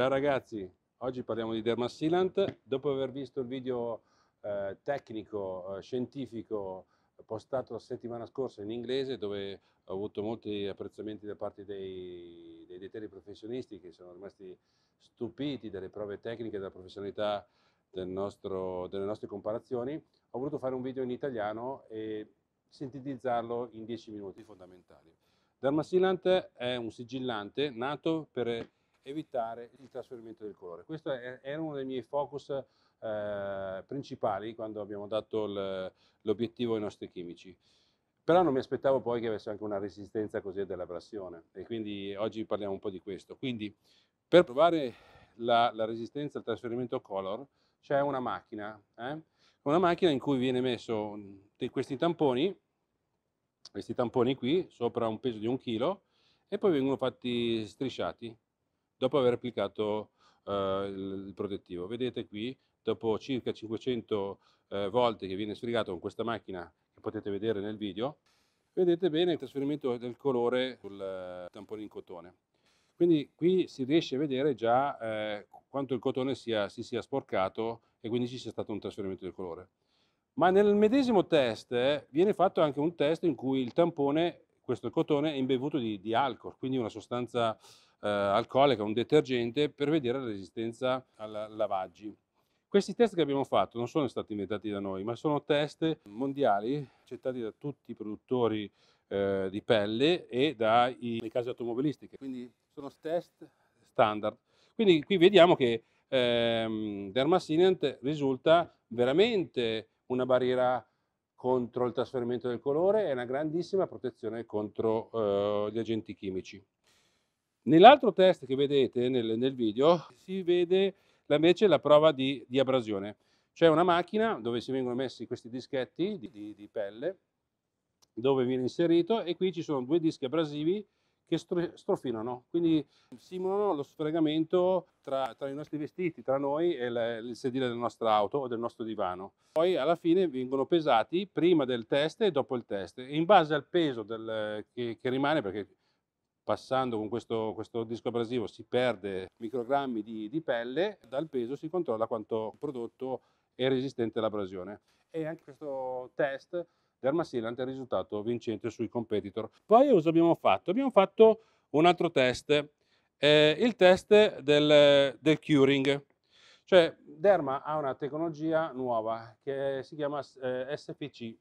Ciao ragazzi, oggi parliamo di Dermassilant. Dopo aver visto il video eh, tecnico, eh, scientifico postato la settimana scorsa in inglese, dove ho avuto molti apprezzamenti da parte dei, dei deteri professionisti che sono rimasti stupiti dalle prove tecniche e dalla professionalità del nostro, delle nostre comparazioni, ho voluto fare un video in italiano e sintetizzarlo in 10 minuti fondamentali. Dermassilant è un sigillante nato per evitare il trasferimento del colore. Questo era uno dei miei focus eh, principali quando abbiamo dato l'obiettivo ai nostri chimici. Però non mi aspettavo poi che avesse anche una resistenza così dell'abrasione e quindi oggi parliamo un po' di questo. Quindi per provare la, la resistenza al trasferimento color c'è una macchina, eh? una macchina in cui viene messo mm, questi tamponi, questi tamponi qui sopra un peso di un chilo e poi vengono fatti strisciati dopo aver applicato eh, il protettivo. Vedete qui, dopo circa 500 eh, volte che viene sfregato con questa macchina che potete vedere nel video, vedete bene il trasferimento del colore sul tampone in cotone. Quindi qui si riesce a vedere già eh, quanto il cotone sia, si sia sporcato e quindi ci sia stato un trasferimento del colore. Ma nel medesimo test eh, viene fatto anche un test in cui il tampone, questo cotone, è imbevuto di, di alcol, quindi una sostanza eh, alcolica, un detergente per vedere la resistenza ai lavaggi. Questi test che abbiamo fatto non sono stati inventati da noi, ma sono test mondiali accettati da tutti i produttori eh, di pelle e dalle case automobilistiche. Quindi sono test standard. Quindi qui vediamo che ehm, Dermasinant risulta veramente una barriera contro il trasferimento del colore e una grandissima protezione contro eh, gli agenti chimici. Nell'altro test che vedete nel, nel video si vede invece la prova di, di abrasione. C'è una macchina dove si vengono messi questi dischetti di, di, di, pelle, dove viene inserito e qui ci sono due dischi abrasivi che strofinano, quindi simulano lo sfregamento tra, tra, i nostri vestiti, tra noi e le, il sedile della nostra auto o del nostro divano. Poi alla fine vengono pesati prima del test e dopo il test e in base al peso del, che, che rimane, perché passando con questo, questo disco abrasivo si perde microgrammi di, di pelle, dal peso si controlla quanto prodotto è resistente all'abrasione. E anche questo test Dermasilant è risultato vincente sui competitor. Poi cosa abbiamo fatto? Abbiamo fatto un altro test, eh, il test del, del, curing. Cioè Derma ha una tecnologia nuova che si chiama eh, SPC,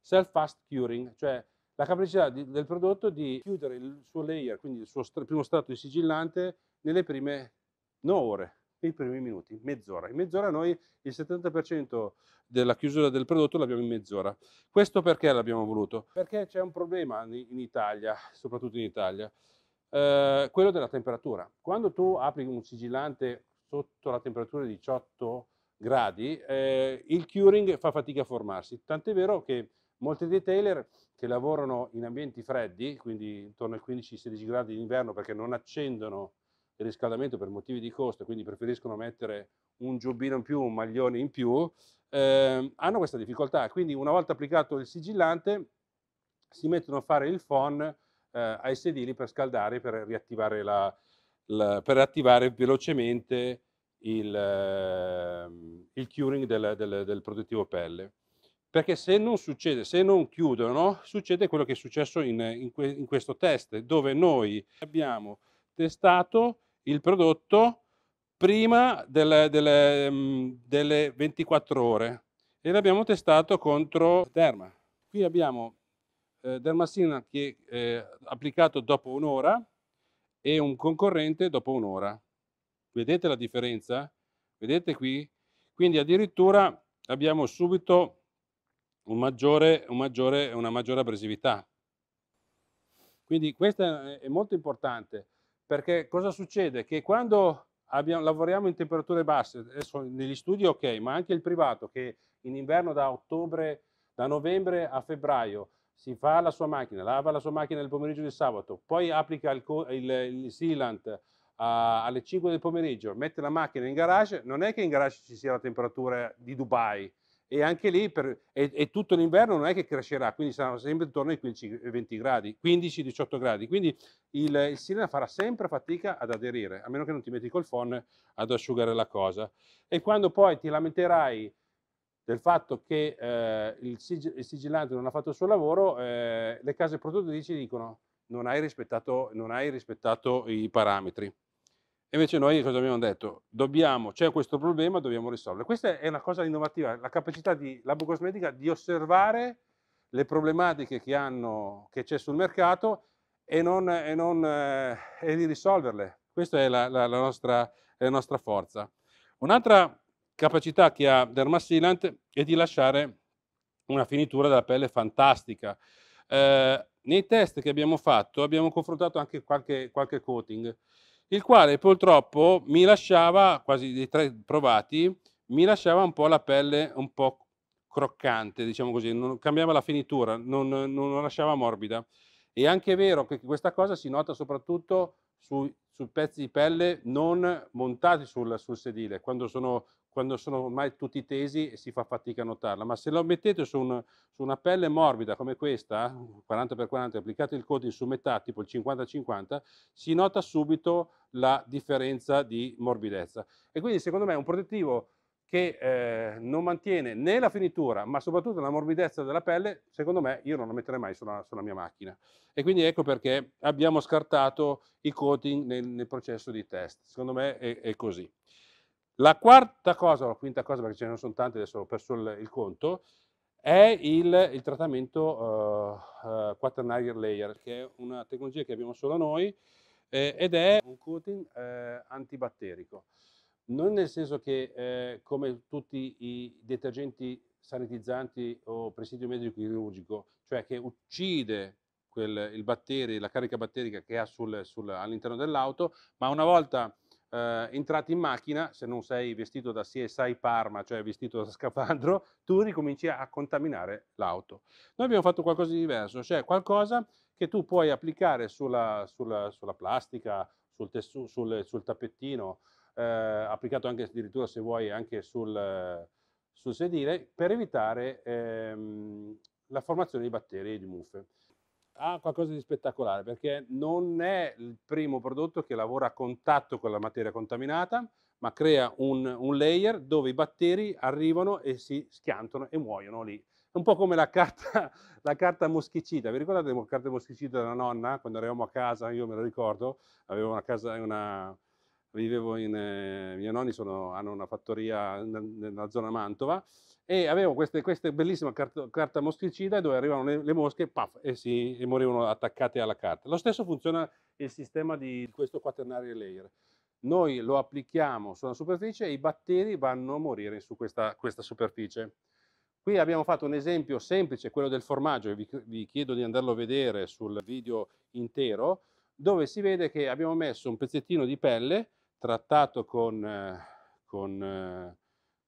Self Fast Curing, cioè la capacità di, del prodotto di chiudere il suo layer, quindi il suo st primo strato di sigillante, nelle prime no ore, nei primi minuti, mezz'ora. In mezz'ora noi il 70% della chiusura del prodotto l'abbiamo in mezz'ora. Questo perché l'abbiamo voluto? Perché c'è un problema in Italia, soprattutto in Italia, eh, quello della temperatura. Quando tu apri un sigillante sotto la temperatura di 18 gradi, eh, il curing fa fatica a formarsi. Tant'è vero che Molti detailer che lavorano in ambienti freddi, quindi intorno ai 15-16 gradi d'inverno perché non accendono il riscaldamento per motivi di costo, quindi preferiscono mettere un giubbino in più, un maglione in più, eh, hanno questa difficoltà. Quindi una volta applicato il sigillante si mettono a fare il phon eh, ai sedili per scaldare, per riattivare la, la, per attivare velocemente il, eh, il curing del, del, del protettivo pelle perché se non succede, se non chiudono, succede quello che è successo in, in, que, in questo test, dove noi abbiamo testato il prodotto prima delle, delle, mm, delle 24 ore e l'abbiamo testato contro Derma. Qui abbiamo eh, Dermasina che è eh, applicato dopo un'ora e un concorrente dopo un'ora. Vedete la differenza? Vedete qui? Quindi addirittura abbiamo subito un maggiore, un maggiore, una maggiore abrasività. Quindi questo è molto importante, perché cosa succede? Che quando abbiamo, lavoriamo in temperature basse, adesso negli studi ok, ma anche il privato che in inverno da ottobre, da novembre a febbraio, si fa la sua macchina, lava la sua macchina il pomeriggio del sabato, poi applica il, il, il sealant uh, alle 5 del pomeriggio, mette la macchina in garage, non è che in garage ci sia la temperatura di Dubai, e anche lì per, e, e tutto l'inverno non è che crescerà, quindi sarà sempre intorno ai 15-20 eh, gradi, 15-18 gradi, quindi il, il sirena farà sempre fatica ad aderire, a meno che non ti metti col phon ad asciugare la cosa. E quando poi ti lamenterai del fatto che eh, il, sig il, sigillante non ha fatto il suo lavoro, eh, le case produttrici dicono non hai rispettato, non hai rispettato i parametri. Invece noi cosa abbiamo detto? Dobbiamo, c'è questo problema, dobbiamo risolverlo. Questa è una cosa innovativa, la capacità di Labo Cosmetica di osservare le problematiche che, c'è sul mercato e, non, e, non, eh, e, di risolverle. Questa è la, la, la, nostra, la nostra, forza. Un'altra capacità che ha Dermasilant è di lasciare una finitura della pelle fantastica. Eh, nei test che abbiamo fatto abbiamo confrontato anche qualche, qualche coating il quale purtroppo mi lasciava, quasi dei tre provati, mi lasciava un po' la pelle un po' croccante, diciamo così, non, cambiava la finitura, non, non la lasciava morbida. E anche vero che questa cosa si nota soprattutto su, su pezzi di pelle non montati sul, sul sedile, quando sono quando sono ormai tutti tesi e si fa fatica a notarla, ma se lo mettete su, un, su una pelle morbida come questa, 40x40, applicate il coating su metà, tipo il 50-50, si nota subito la differenza di morbidezza. E quindi secondo me è un protettivo che eh, non mantiene né la finitura, ma soprattutto la morbidezza della pelle, secondo me io non lo metterei mai sulla, sulla mia macchina. E quindi ecco perché abbiamo scartato i coating nel, nel processo di test. Secondo me è, è così. La quarta cosa, o la quinta cosa, perché ce ne sono tante, adesso ho perso il, il conto, è il, il trattamento uh, eh, uh, eh, quaternario layer, che è una tecnologia che abbiamo solo noi eh, ed è un coating eh, antibatterico. Non nel senso che, eh, come tutti i detergenti sanitizzanti o presidio medico chirurgico, cioè che uccide quel, il batteri, la carica batterica che ha sul, sul, all'interno dell'auto, ma una volta eh, entrati in macchina, se non sei vestito da CSI Parma, cioè vestito da scafandro, tu ricominci a contaminare l'auto. Noi abbiamo fatto qualcosa di diverso, cioè qualcosa che tu puoi applicare sulla, sulla, sulla plastica, sul, tessu, sul, sul tappetino, eh, applicato anche addirittura se vuoi anche sul, sul sedile, per evitare ehm, la formazione di batterie e di muffe ha qualcosa di spettacolare perché non è il primo prodotto che lavora a contatto con la materia contaminata, ma crea un, un layer dove i batteri arrivano e si schiantano e muoiono lì. È un po' come la carta, la carta moschicida. Vi ricordate la carta moschicida della nonna? Quando eravamo a casa, io me lo ricordo, avevo una, casa, una, vivevo in, eh, miei nonni sono, hanno una fattoria nella zona Mantova e avevo questa bellissima carta, carta, moschicida dove arrivavano le, le mosche puff, e, si, e morivano attaccate alla carta. Lo stesso funziona il sistema di questo quaternario layer. Noi lo applichiamo sulla superficie e i batteri vanno a morire su questa, questa superficie. Qui abbiamo fatto un esempio semplice, quello del formaggio, vi, vi chiedo di andarlo a vedere sul video intero, dove si vede che abbiamo messo un pezzettino di pelle trattato con, eh, con, eh,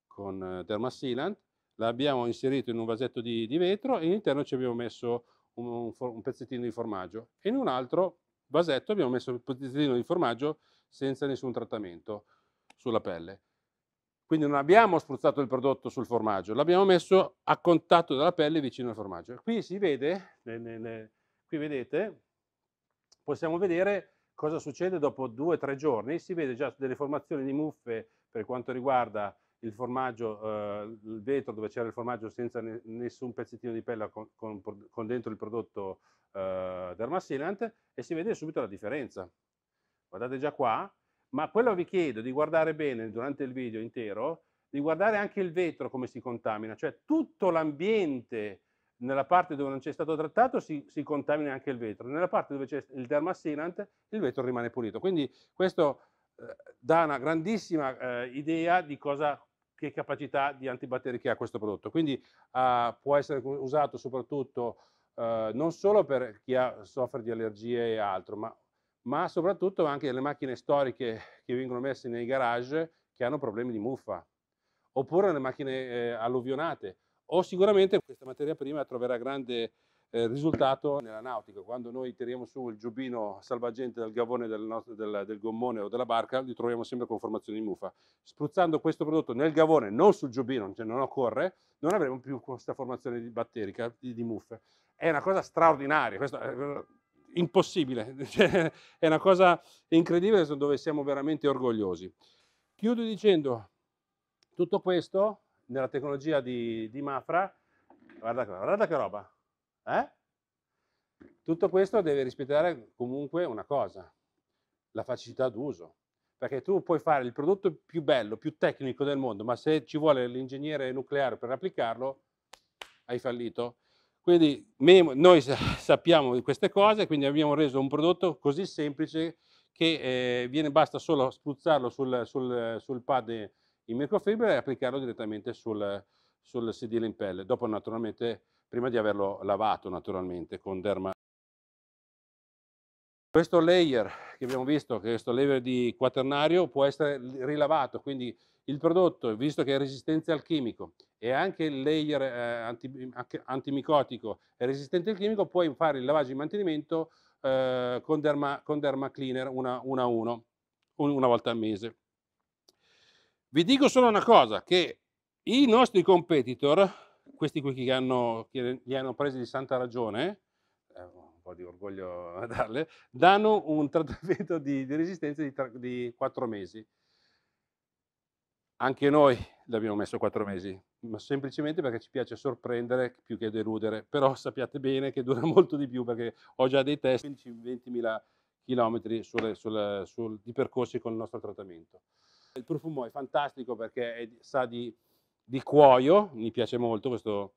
con eh, Dermasilant, l'abbiamo inserito in un vasetto di, di vetro e all'interno ci abbiamo messo un, un, pezzettino di formaggio e in un altro vasetto abbiamo messo il pezzettino di formaggio senza nessun trattamento sulla pelle. Quindi non abbiamo spruzzato il prodotto sul formaggio, l'abbiamo messo a contatto della pelle vicino al formaggio. Qui si vede, qui vedete, possiamo vedere Cosa succede dopo due o tre giorni? Si vede già delle formazioni di muffe per quanto riguarda il formaggio, eh, il vetro dove c'era il formaggio senza ne, nessun pezzettino di pelle con, con, con dentro il prodotto eh, dermasilant e si vede subito la differenza. Guardate già qua, ma quello vi chiedo di guardare bene durante il video intero, di guardare anche il vetro come si contamina, cioè tutto l'ambiente nella parte dove non c'è stato trattato si, si, contamina anche il vetro, nella parte dove c'è il dermassinant il vetro rimane pulito. Quindi questo eh, dà una grandissima eh, idea di cosa, che capacità di antibatterica ha questo prodotto. Quindi eh, può essere usato soprattutto eh, non solo per chi ha, soffre di allergie e altro, ma, ma soprattutto anche le macchine storiche che vengono messe nei garage che hanno problemi di muffa, oppure le macchine eh, alluvionate o sicuramente questa materia prima troverà grande eh, risultato nella nautica. Quando noi tiriamo su il giubbino salvagente dal gavone del, nostro, del, del, gommone o della barca, li troviamo sempre con formazione di muffa. Spruzzando questo prodotto nel gavone, non sul giubbino, cioè non occorre, non avremo più questa formazione di batterica di, di muffe. È una cosa straordinaria, questo è eh, impossibile, cioè, è una cosa incredibile dove siamo veramente orgogliosi. Chiudo dicendo tutto questo nella tecnologia di, di Mafra, guarda, guarda che roba, eh? Tutto questo deve rispettare comunque una cosa, la facilità d'uso, perché tu puoi fare il prodotto più bello, più tecnico del mondo, ma se ci vuole l'ingegnere nucleare per applicarlo, hai fallito. Quindi noi sappiamo di queste cose, quindi abbiamo reso un prodotto così semplice che eh, viene, basta solo spruzzarlo sul, sul, sul pad in microfibra e applicarlo direttamente sul, sul sedile in pelle, dopo naturalmente, prima di averlo lavato naturalmente con derma. Questo layer che abbiamo visto, questo layer di quaternario, può essere rilavato, quindi il prodotto, visto che è resistente al chimico e anche il layer eh, anti, antimicotico è resistente al chimico, puoi fare il lavaggio di mantenimento eh, con, derma, con, derma, cleaner 1 a 1, una volta al mese. Vi dico solo una cosa, che i nostri competitor, questi qui che, hanno, che li hanno presi di santa ragione, eh, un po' di orgoglio a darle, danno un trattamento di, di resistenza di, di 4 mesi. Anche noi l'abbiamo messo 4 mesi, ma semplicemente perché ci piace sorprendere più che deludere, però sappiate bene che dura molto di più perché ho già dei test 15-20 mila chilometri di percorsi con il nostro trattamento. Il profumo è fantastico perché è, sa di, di, cuoio, mi piace molto questo,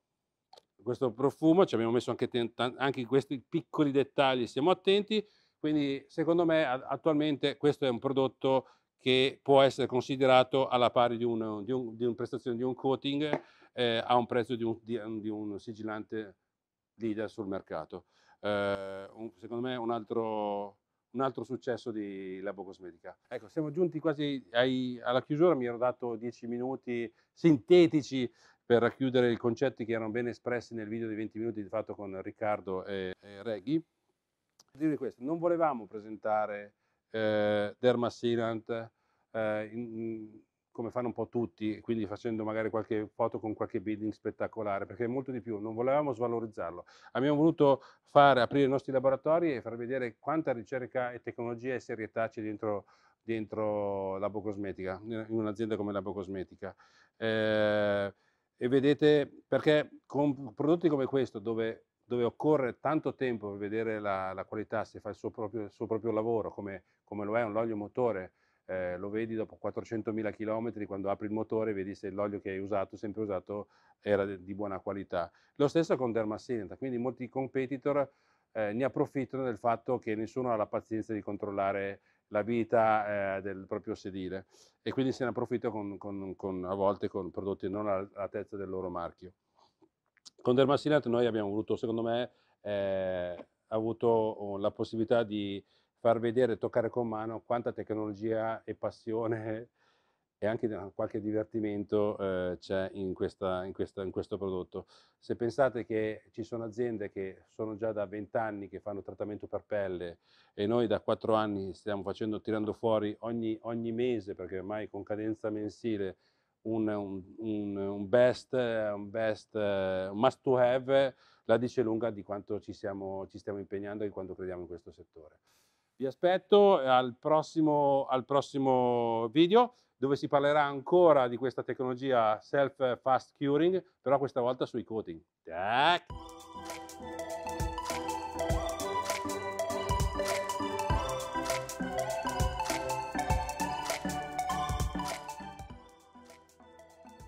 questo profumo, ci abbiamo messo anche, anche questi piccoli dettagli, siamo attenti, quindi secondo me attualmente questo è un prodotto che può essere considerato alla pari di, un, di, un, di una prestazione di un coating eh, a un prezzo di un, di un, sigillante leader sul mercato. Eh, secondo me un altro un altro successo di Labo Cosmetica. Ecco, siamo giunti quasi ai, alla chiusura, mi ero dato dieci minuti sintetici per racchiudere i concetti che erano ben espressi nel video di 20 minuti di fatto con Riccardo e, e Reghi. Dirvi questo, non volevamo presentare eh, Derma Sealant eh, in, come fanno un po' tutti, quindi facendo magari qualche foto con qualche building spettacolare, perché è molto di più, non volevamo svalorizzarlo. Abbiamo voluto fare, aprire i nostri laboratori e far vedere quanta ricerca e tecnologia e serietà c'è dentro, dentro Labo Cosmetica, in un'azienda come Labo Cosmetica. Eh, e vedete, perché con prodotti come questo, dove dove occorre tanto tempo per vedere la, la, qualità, se fa il suo proprio, il suo proprio lavoro, come, come lo è un l'olio motore, eh, lo vedi dopo 400.000 km, quando apri il motore vedi se l'olio che hai usato, sempre usato, era di buona qualità. Lo stesso con Dermassenta, quindi molti competitor eh, ne approfittano del fatto che nessuno ha la pazienza di controllare la vita eh, del proprio sedile e quindi se ne approfitta con, con, con, a volte con prodotti non all'altezza del loro marchio. Con Dermassilat noi abbiamo voluto, secondo me, eh, avuto oh, la possibilità di far vedere, toccare con mano quanta tecnologia e passione e anche qualche divertimento eh, c'è in, in, in, questo prodotto. Se pensate che ci sono aziende che sono già da 20 anni che fanno trattamento per pelle e noi da 4 anni stiamo facendo, tirando fuori ogni, ogni mese, perché ormai con cadenza mensile, un, un, un, best, un best uh, must to have, la dice lunga di quanto ci, siamo, ci stiamo impegnando e di quanto crediamo in questo settore. Vi aspetto eh, al prossimo, al prossimo video dove si parlerà ancora di questa tecnologia self-fast curing, però questa volta sui coating. Tac.